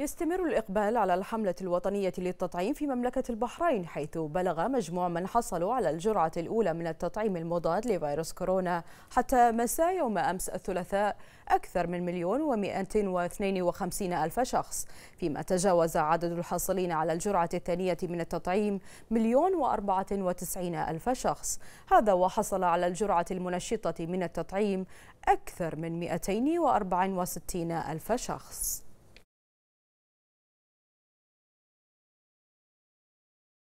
يستمر الإقبال على الحملة الوطنية للتطعيم في مملكة البحرين حيث بلغ مجموع من حصلوا على الجرعة الأولى من التطعيم المضاد لفيروس كورونا حتى مساء يوم أمس الثلاثاء أكثر من مليون ومئتين واثنين وخمسين ألف شخص فيما تجاوز عدد الحاصلين على الجرعة الثانية من التطعيم مليون وأربعة وتسعين ألف شخص هذا وحصل على الجرعة المنشطة من التطعيم أكثر من وستين ألف شخص